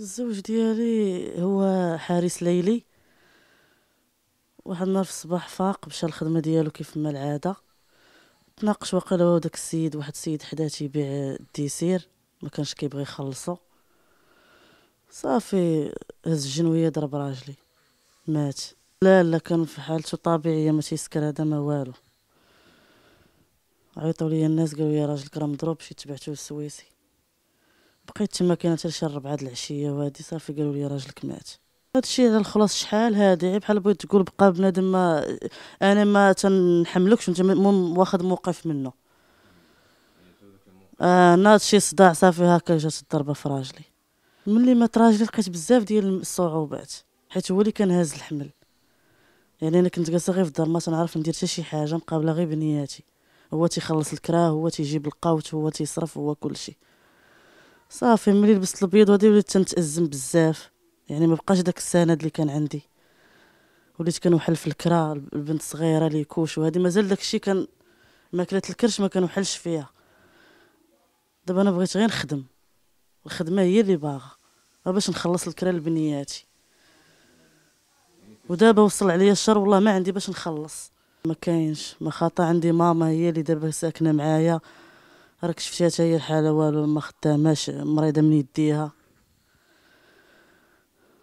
الزوج ديالي هو حارس ليلي واحد النهار في الصباح فاق مشى الخدمه ديالو كيف ما العاده تناقش وقال هو داك السيد واحد السيد حداتي يبيع الديسير ما كانش كيبغي يخلصو صافي هز الجنويه ضرب راجلي مات لا لا كان في حالته طبيعيه ما تيسكر هذا ما والو عيطوا لي الناس قالوا يا راجلك راه مضروب شي تبعتو السويسي بقيت تما كاينه حتى شي ربعه د العشيه وهادي صافي قالوا لي راجلك مات هادشي على الخلاص شحال هادي بحال بغيت تقول بقى بنادم ما انا ما تنحملكش انت واخد موقف منه آه ناض شي صداع صافي هكا جات الضربه في راجلي ملي مات راجلي لقيت بزاف ديال الصعوبات حيت هو اللي كان هاز الحمل يعني انا كنت جالسه غير في الدار ما تنعرف ندير حتى شي حاجه مقابله غير بنياتي هو تيخلص الكراه هو تيجيب القوت هو تيصرف هو كلشي صافي ملي لبست البيض وهادي وليت تنتازم بزاف يعني ما بقاش داك السند اللي كان عندي وليت كنوحل في الكرا البنت صغيره لي كوش وهادي مازال داكشي كان ماكله الكرش ما كنوحلش فيها دابا انا بغيت غير نخدم الخدمه هي اللي باغا أه، باش نخلص الكرا لبنياتي ودابا وصل عليا الشهر والله ما عندي باش نخلص ما كاينش ما خاطا عندي ماما هي اللي دابا ساكنه معايا راك شفتيها هي الحاله والو ما خداماش مريضه من يديها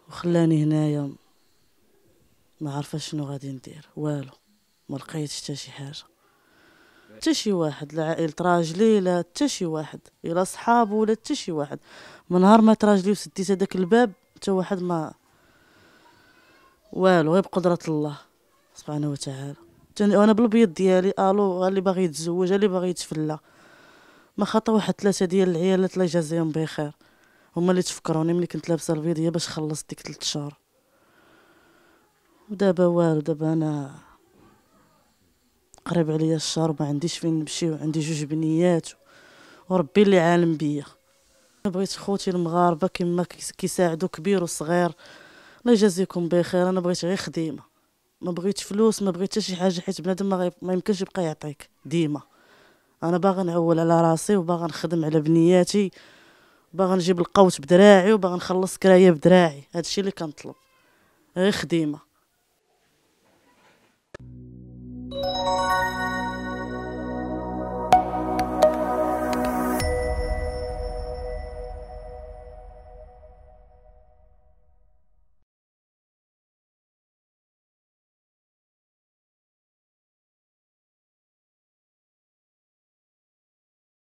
وخلاني هنايا ما عارفه شنو غادي ندير والو ما لقيتش حتى شي حاجه حتى شي واحد لا عائلة راجلي لا حتى شي واحد الا صحابو ولا حتى شي واحد من نهار ما تراجلي وسديت هذاك الباب حتى واحد ما والو غير بقدره الله سبحانه وتعالى وانا بالبيض ديالي الو اللي باغي يتزوج اللي باغي يتفلى ما خطا واحد ثلاثه ديال العيالات الله يجازيهم بخير هما اللي تفكروني ملي كنت لابسه البيضيه باش خلصت ديك 3 شهور ودابا والو دابا انا قريب عليا الشهر ما عنديش فين نمشي وعندي جوج بنيات وربي اللي عالم بيا بغيت خوتي المغاربه كما كيساعدوا كبير وصغير الله يجازيكم بخير انا بغيت غير خديمه ما بغيتش فلوس ما بغيت حتى شي حاجه حيت بنادم ما, ما يمكنش يبقى يعطيك ديما انا باغا نعول على راسي وباغا نخدم على بنياتي باغا نجيب القوت بدراعي وباغا نخلص كرايه بدراعي هادشي اللي كنطلب غير خديمه